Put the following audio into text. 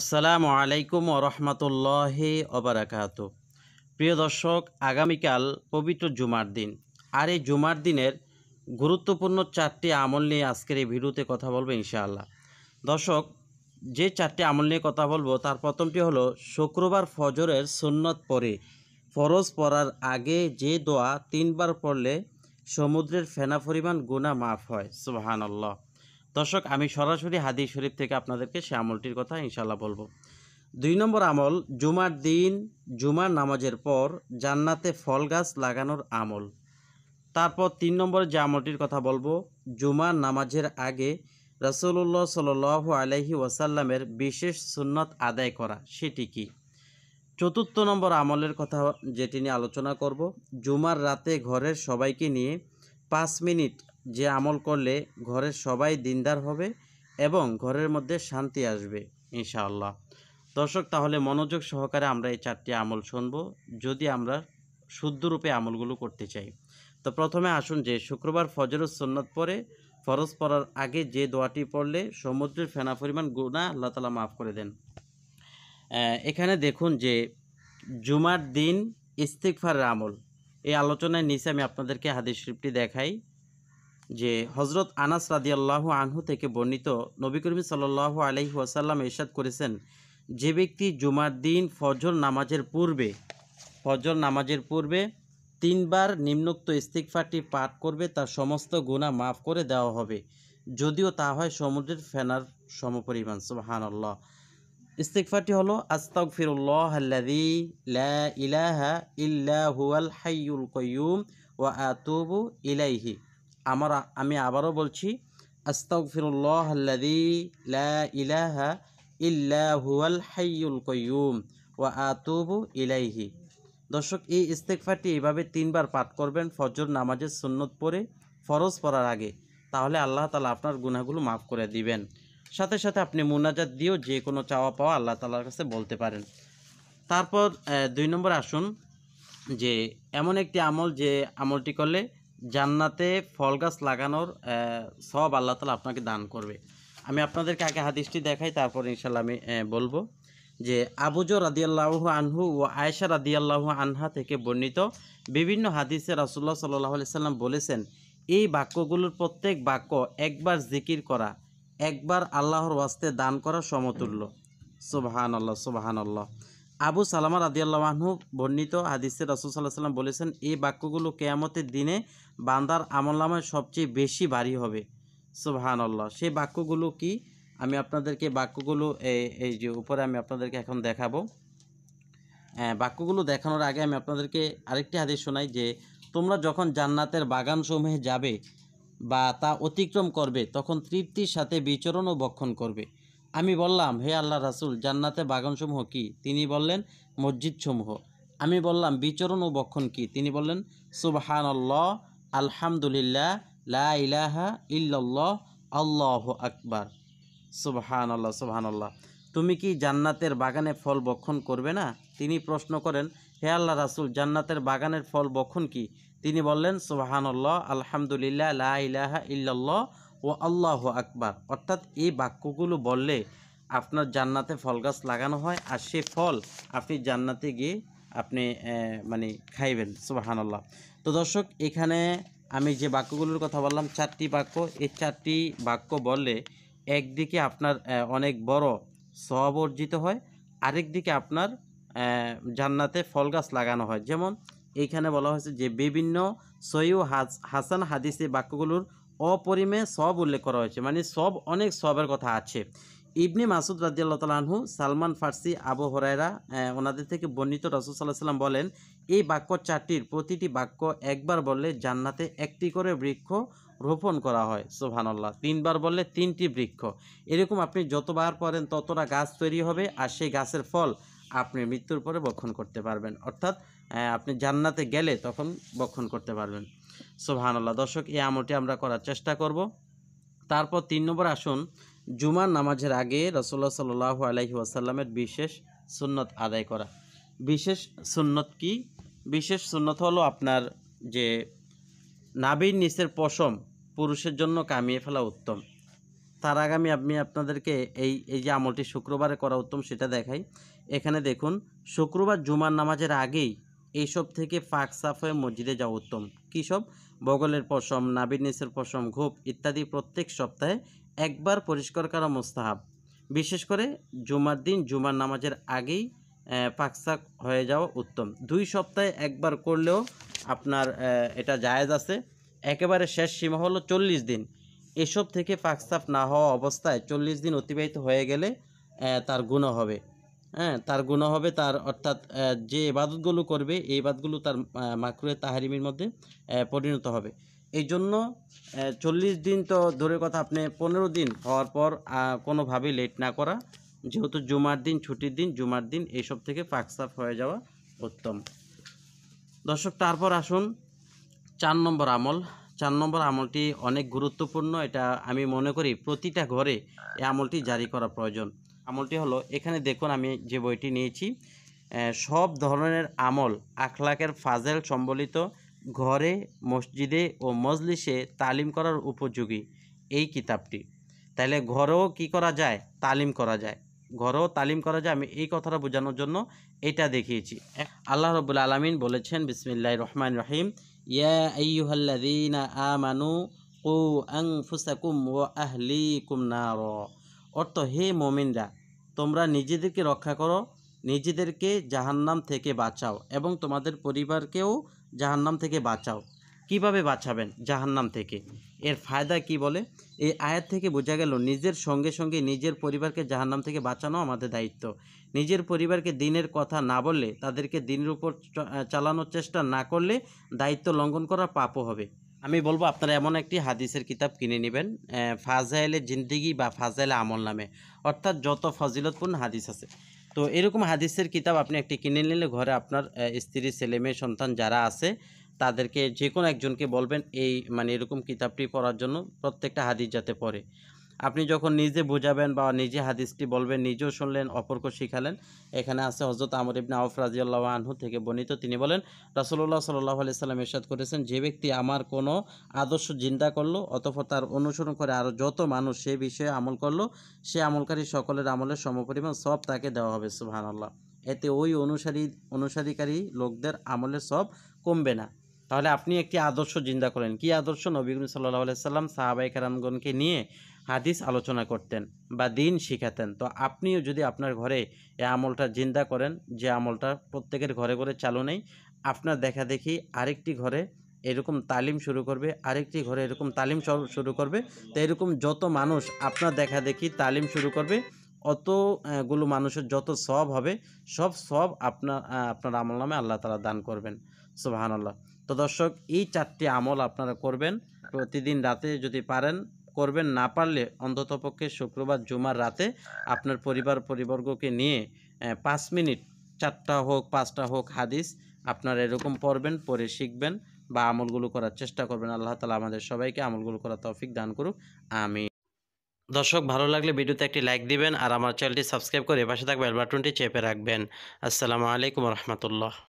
আসসালামু আলাইকুম ওরহমতুল্লাহ অবরাকাত প্রিয় দর্শক আগামীকাল পবিত্র জুমার দিন আর এই জুমার দিনের গুরুত্বপূর্ণ চারটি আমল নিয়ে আজকের এই ভিডিওতে কথা বলবো ইনশাআল্লাহ দর্শক যে চারটি আমল নিয়ে কথা বলবো তার প্রথমটি হলো শুক্রবার ফজরের সুন্নত পরে ফরজ পড়ার আগে যে দোয়া তিনবার পড়লে সমুদ্রের ফেনা পরিমাণ গুণা মাফ হয় সুবাহানল্লাহ দর্শক আমি সরাসরি হাদিস শরীফ থেকে আপনাদেরকে সে আমলটির কথা ইনশাল্লাহ বলবো দুই নম্বর আমল জুমার দিন জুমার নামাজের পর জান্নাতে ফল গাছ লাগানোর আমল তারপর তিন নম্বর যে আমলটির কথা বলবো জুমার নামাজের আগে রসুল্লাহ সাল আলহি ওয়াসাল্লামের বিশেষ সুন্নত আদায় করা সেটি কি চতুর্থ নম্বর আমলের কথা যেটি নিয়ে আলোচনা করব জুমার রাতে ঘরের সবাইকে নিয়ে পাঁচ মিনিট যে আমল করলে ঘরের সবাই দিনদার হবে এবং ঘরের মধ্যে শান্তি আসবে ইনশাআল্লাহ দর্শক তাহলে মনোযোগ সহকারে আমরা এই চারটি আমল শুনব যদি আমরা শুদ্ধরূপে আমলগুলো করতে চাই তো প্রথমে আসুন যে শুক্রবার ফজর সন্ন্যত পরে ফরজ পড়ার আগে যে দোয়াটি পড়লে সমুদ্রের ফেনা পরিমাণ গুণা আল্লাহ তালা মাফ করে দেন এখানে দেখুন যে জুমার দিন ইস্তিকফারের আমল এই আলোচনায় নিচে আমি আপনাদেরকে হাদিস শরীফটি দেখাই যে হজরত আনাস রাদিয়াল্লাহু আনহু থেকে বর্ণিত নবী করিম সাল্লাহ আলহি ওয়াসাল্লাম এরশাদ করেছেন যে ব্যক্তি জুমার দিন ফজর নামাজের পূর্বে ফজর নামাজের পূর্বে তিনবার নিম্নোক্ত ইস্তিকফাটি পাঠ করবে তার সমস্ত গুণা মাফ করে দেওয়া হবে যদিও তা হয় সমুদ্রের ফেনার সমপরিমাণ সুবহানাল্লাহ ইস্তিকফাটি হলো আস্তক ফিরুল্লাহ লা ইলাহা ইল্লা হুয়াল হাইয়ুল কয়ুম ওয়া আতুবু ইলাইহি আমরা আমি আবারও বলছি আস্তাগফিরুল্লাহ লা ইলাহা হুয়াল ওয়া ইলাইহি দর্শক এই ইস্তেকফাটি এভাবে তিনবার পাঠ করবেন ফজর নামাজের সুন্নত পরে ফরজ পড়ার আগে তাহলে আল্লাহ তালা আপনার গুনাহগুলো মাফ করে দিবেন সাথে সাথে আপনি মুনাজাত দিয়েও যে কোনো চাওয়া পাওয়া আল্লাহ তালার কাছে বলতে পারেন তারপর দুই নম্বর আসুন যে এমন একটি আমল যে আমলটি করলে জান্নাতে ফল গাছ লাগানোর সব আল্লাহ তালা আপনাকে দান করবে আমি আপনাদেরকে আগে হাদিসটি দেখাই তারপর ইনশাল্লাহ আমি বলবো যে আবুজো রাদিয়াল্লাহু আনহু ও আয়েশা রাদিয়াল্লাহু আনহা থেকে বর্ণিত বিভিন্ন হাদিসে রাসুল্লাহ সাল্লাহ সাল্লাম বলেছেন এই বাক্যগুলোর প্রত্যেক বাক্য একবার জিকির করা একবার আল্লাহর ওয়াস্তে দান করা সমতুল্য সুবাহান আল্লাহ সুবাহান আল্লাহ আবু সালামা রাদিয়াল্লাহু বর্ণিত হাদিসে রাসুল সাল্লাহ সাল্লাম বলেছেন এই বাক্যগুলো কেয়ামতের দিনে বান্দার আমলনামায় সবচেয়ে বেশি ভারী হবে সুবহান সেই বাক্যগুলো কি আমি আপনাদেরকে বাক্যগুলো এই যে উপরে আমি আপনাদেরকে এখন দেখাবো বাক্যগুলো দেখানোর আগে আমি আপনাদেরকে আরেকটি হাদিস শোনাই যে তোমরা যখন জান্নাতের বাগানসমূহে যাবে বা তা অতিক্রম করবে তখন তৃপ্তির সাথে বিচরণ ও বক্ষণ করবে আমি বললাম হে আল্লাহ রাসুল জান্নাতে বাগানসমূহ কি তিনি বললেন মসজিদসমূহ আমি বললাম বিচরণ ও বক্ষণ কি তিনি বললেন সুবহান আল্লাহ আলহামদুলিল্লাহ লা ইলাহা আল্লাহ আকবার সুবহান আল্লাহ সুবহান আল্লাহ তুমি কি জান্নাতের বাগানে ফল বক্ষণ করবে না তিনি প্রশ্ন করেন হে আল্লাহ রাসুল জান্নাতের বাগানের ফল বক্ষণ কি তিনি বললেন আল্লাহ আলহামদুলিল্লাহ লা ইলাহা ও আল্লাহ আকবার অর্থাৎ এই বাক্যগুলো বললে আপনার জান্নাতে ফল গাছ লাগানো হয় আর সে ফল আপনি জান্নাতে গিয়ে আপনি মানে খাইবেন সুবাহানাল্লাহ তো দর্শক এখানে আমি যে বাক্যগুলোর কথা বললাম চারটি বাক্য এই চারটি বাক্য বললে একদিকে আপনার অনেক বড় সব অর্জিত হয় আরেক দিকে আপনার জান্নাতে ফল গাছ লাগানো হয় যেমন এইখানে বলা হয়েছে যে বিভিন্ন সৈয় হাসান হাদিসে বাক্যগুলোর অপরিমে সব উল্লেখ করা হয়েছে মানে সব অনেক সবের কথা আছে ইবনি মাসুদ রাজিয়াল তালাহু সালমান ফার্সি আবু হরাইরা ওনাদের থেকে বর্ণিত রাসুল সাল্লাহ সাল্লাম বলেন এই বাক্য চারটির প্রতিটি বাক্য একবার বললে জান্নাতে একটি করে বৃক্ষ রোপণ করা হয় সোভানাল্লাহ তিনবার বললে তিনটি বৃক্ষ এরকম আপনি যতবার পড়েন ততটা গাছ তৈরি হবে আর সেই গাছের ফল আপনি মৃত্যুর পরে বক্ষণ করতে পারবেন অর্থাৎ আপনি জান্নাতে গেলে তখন বক্ষণ করতে পারবেন সোহানাল্লাহ দর্শক এই আমলটি আমরা করার চেষ্টা করব তারপর তিন নম্বর আসুন জুমার নামাজের আগে রসোল্লা সাল্লাহ আলহি আসাল্লামের বিশেষ সুন্নত আদায় করা বিশেষ সুন্নত কি বিশেষ সুন্নত হলো আপনার যে নাবির নিচের পশম পুরুষের জন্য কামিয়ে ফেলা উত্তম তার আগামী আমি আপনাদেরকে এই এই যে আমলটি শুক্রবারে করা উত্তম সেটা দেখাই এখানে দেখুন শুক্রবার জুমার নামাজের আগেই এইসব থেকে ফাঁক সাফ হয়ে মসজিদে যাওয়া উত্তম কী সব বগলের পশম নাবির পশম ঘোপ ইত্যাদি প্রত্যেক সপ্তাহে একবার পরিষ্কার করা মোস্তাহাব বিশেষ করে জুমার দিন জুমার নামাজের আগেই পাকসাক হয়ে যাওয়া উত্তম দুই সপ্তাহে একবার করলেও আপনার এটা জায়েজ আছে একেবারে শেষ সীমা হলো চল্লিশ দিন এসব থেকে পাকসাপ না হওয়া অবস্থায় চল্লিশ দিন অতিবাহিত হয়ে গেলে তার গুণ হবে হ্যাঁ তার গুণা হবে তার অর্থাৎ যে এবাদতগুলো করবে এই বাদগুলো তার মাকরুয়ে তাহারিমের মধ্যে পরিণত হবে এই জন্য চল্লিশ দিন তো ধরে কথা আপনি পনেরো দিন হওয়ার পর কোনোভাবেই লেট না করা যেহেতু জুমার দিন ছুটির দিন জুমার দিন এইসব থেকে ফাঁকসাফ হয়ে যাওয়া উত্তম দর্শক তারপর আসুন চার নম্বর আমল চার নম্বর আমলটি অনেক গুরুত্বপূর্ণ এটা আমি মনে করি প্রতিটা ঘরে এই আমলটি জারি করা প্রয়োজন আমলটি হলো এখানে দেখুন আমি যে বইটি নিয়েছি সব ধরনের আমল আখলাকের ফাজেল সম্বলিত ঘরে মসজিদে ও মজলিসে তালিম করার উপযোগী এই কিতাবটি তাহলে ঘরেও কি করা যায় তালিম করা যায় ঘরেও তালিম করা যায় আমি এই কথাটা বোঝানোর জন্য এটা দেখিয়েছি আল্লাহ রবুল আলমিন বলেছেন বিসমিল্লাহ রহমান রহিম ইয়া আমানু কু আং ফুসাকুম ও আহলি কুম না অর্থ হে মমিনরা তোমরা নিজেদেরকে রক্ষা করো নিজেদেরকে জাহান্নাম থেকে বাঁচাও এবং তোমাদের পরিবারকেও জাহান্নাম থেকে বাঁচাও কিভাবে বাঁচাবেন জাহান্নাম থেকে এর ফায়দা কি বলে এই আয়াত থেকে বোঝা গেল নিজের সঙ্গে সঙ্গে নিজের পরিবারকে জাহান্নাম থেকে বাঁচানো আমাদের দায়িত্ব নিজের পরিবারকে দিনের কথা না বললে তাদেরকে দিনের উপর চালানোর চেষ্টা না করলে দায়িত্ব লঙ্ঘন করা পাপও হবে আমি বলবো আপনারা এমন একটি হাদিসের কিতাব কিনে নেবেন ফাজাইলে জিন্দিগি বা ফাজাইলে আমল নামে অর্থাৎ যত ফজিলতপূর্ণ হাদিস আছে তো এরকম হাদিসের কিতাব আপনি একটি কিনে নিলে ঘরে আপনার স্ত্রী ছেলে মেয়ে সন্তান যারা আছে তাদেরকে যে কোনো একজনকে বলবেন এই মানে এরকম কিতাবটি পড়ার জন্য প্রত্যেকটা হাদিস যাতে পড়ে আপনি যখন নিজে বোঝাবেন বা নিজে হাদিসটি বলবেন নিজেও শুনলেন অপরকে শিখালেন এখানে আছে হজরত আমর ইবনা আউফ রাজিউল্লাহ আনহু থেকে বর্ণিত তিনি বলেন রাসুল্লাহ সাল্লাহ আলি সাল্লাম ইরশাদ করেছেন যে ব্যক্তি আমার কোনো আদর্শ চিন্তা করলো অথবা তার অনুসরণ করে আরও যত মানুষ সে বিষয়ে আমল করলো সে আমলকারী সকলের আমলের সমপরিমাণ সব তাকে দেওয়া হবে সুহান আল্লাহ এতে ওই অনুসারী অনুসারীকারী লোকদের আমলের সব কমবে না তাহলে আপনি একটি আদর্শ জিন্দা করেন কি আদর্শ নবীগুল সাল্লাহ আলাইসাল্লাম সাহাবাই কারামগণকে নিয়ে হাদিস আলোচনা করতেন বা দিন শিখাতেন তো আপনিও যদি আপনার ঘরে এ আমলটা জিন্দা করেন যে আমলটা প্রত্যেকের ঘরে ঘরে চালু নেই আপনার দেখা দেখি আরেকটি ঘরে এরকম তালিম শুরু করবে আরেকটি ঘরে এরকম তালিম শুরু করবে তো এরকম যত মানুষ আপনার দেখা দেখি তালিম শুরু করবে অতগুলো মানুষের যত সব হবে সব সব আপনার আপনার আমল নামে আল্লাহ তালা দান করবেন সুবাহান আল্লাহ তো দর্শক এই চারটি আমল আপনারা করবেন প্রতিদিন রাতে যদি পারেন করবেন না পারলে অন্ততপক্ষে শুক্রবার জুমার রাতে আপনার পরিবার পরিবর্গকে নিয়ে পাঁচ মিনিট চারটা হোক পাঁচটা হোক হাদিস আপনারা এরকম পড়বেন পরে শিখবেন বা আমলগুলো করার চেষ্টা করবেন আল্লাহ তালা আমাদের সবাইকে আমলগুলো করার তৌফিক দান করুক আমি দর্শক ভালো লাগলে ভিডিওতে একটি লাইক দিবেন আর আমার চ্যানেলটি সাবস্ক্রাইব করে পাশে থাকবে বাটনটি চেপে রাখবেন আসসালামু আলাইকুম রহমতুল্লাহ